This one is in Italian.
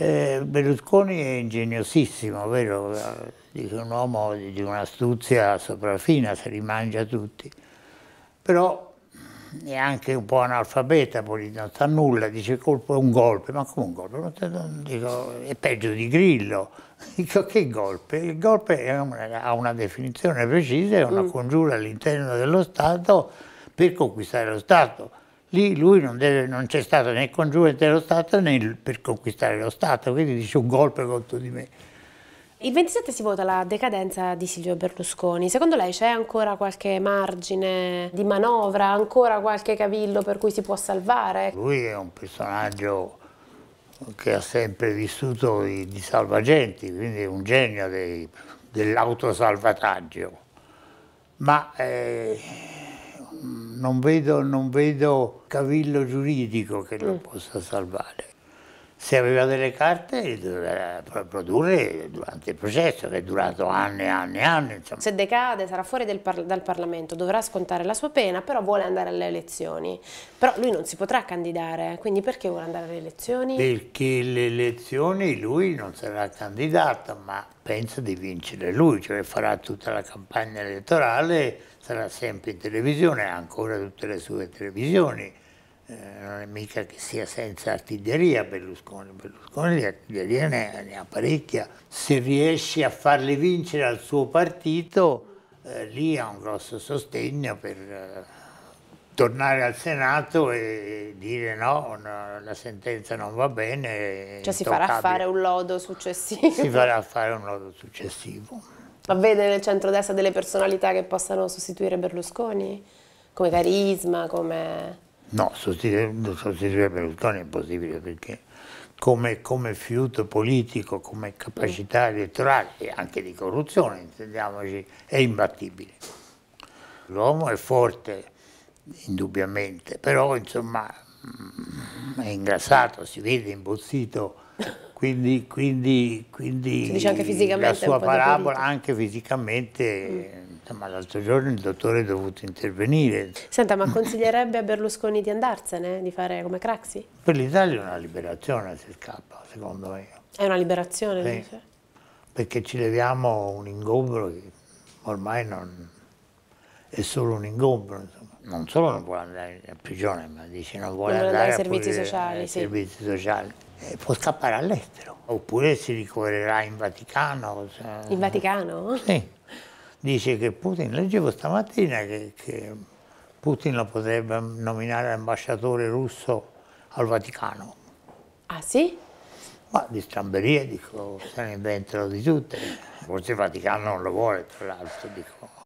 Eh, Berlusconi è ingegnosissimo, vero? Dice un uomo di un'astuzia sopraffina, se li mangia tutti. Però è anche un po' analfabeta, non sa nulla, dice colpo è un golpe, ma come un golpe? Non, non, dico, è peggio di Grillo. Dico che golpe? Il golpe una, ha una definizione precisa, è una mm. congiura all'interno dello Stato per conquistare lo Stato lì lui non, deve, non c'è stato né congiunto dello Stato né per conquistare lo Stato, quindi dice un golpe contro di me. Il 27 si vota la decadenza di Silvio Berlusconi. Secondo lei c'è ancora qualche margine di manovra, ancora qualche cavillo per cui si può salvare? Lui è un personaggio che ha sempre vissuto di, di salvagenti, quindi è un genio dell'autosalvataggio. Ma eh, non vedo, non vedo cavillo giuridico che lo mm. possa salvare se aveva delle carte le eh, doveva produrre durante il processo, che è durato anni e anni e anni. Insomma. Se decade sarà fuori par dal Parlamento, dovrà scontare la sua pena, però vuole andare alle elezioni. Però lui non si potrà candidare, quindi perché vuole andare alle elezioni? Perché le elezioni lui non sarà candidato, ma pensa di vincere lui, cioè farà tutta la campagna elettorale, sarà sempre in televisione, ha ancora tutte le sue televisioni eh, non è mica che sia senza artiglieria Berlusconi, Berlusconi di artiglieria ne, ne, ha parecchia, se riesce a farle vincere al suo partito eh, lì ha un grosso sostegno per eh, tornare al Senato e dire no, no la sentenza non va bene. Cioè si farà fare un lodo successivo. Si farà fare un lodo successivo. Ma vede nel centrodestra delle personalità che possano sostituire Berlusconi? Come carisma, come... No, sostituire, sostituire Berlusconi è impossibile perché come, come, fiuto politico, come capacità elettorale e anche di corruzione, intendiamoci, è imbattibile. L'uomo è forte, indubbiamente, però insomma mm, è ingrassato, si vede imbozzito quindi, quindi, quindi la sua parabola, anche fisicamente, mm. l'altro giorno il dottore è dovuto intervenire. Senta, ma consiglierebbe a Berlusconi di andarsene, di fare come Craxi? Per l'Italia è una liberazione se scappa, secondo me. È una liberazione? Sì. Perché ci leviamo un ingombro che ormai non, è solo un ingombro, insomma. Non solo non vuole andare in prigione, ma dice non vuole non andare, andare ai servizi, sociali, sì. servizi sociali. Eh, può scappare all'estero, oppure si ricorrerà in Vaticano. In Vaticano? Sì. Dice che Putin, leggevo stamattina che, che Putin lo potrebbe nominare ambasciatore russo al Vaticano. Ah sì? Ma di stramberie, dico, se ne inventano di tutte. Forse il Vaticano non lo vuole, tra l'altro, dico.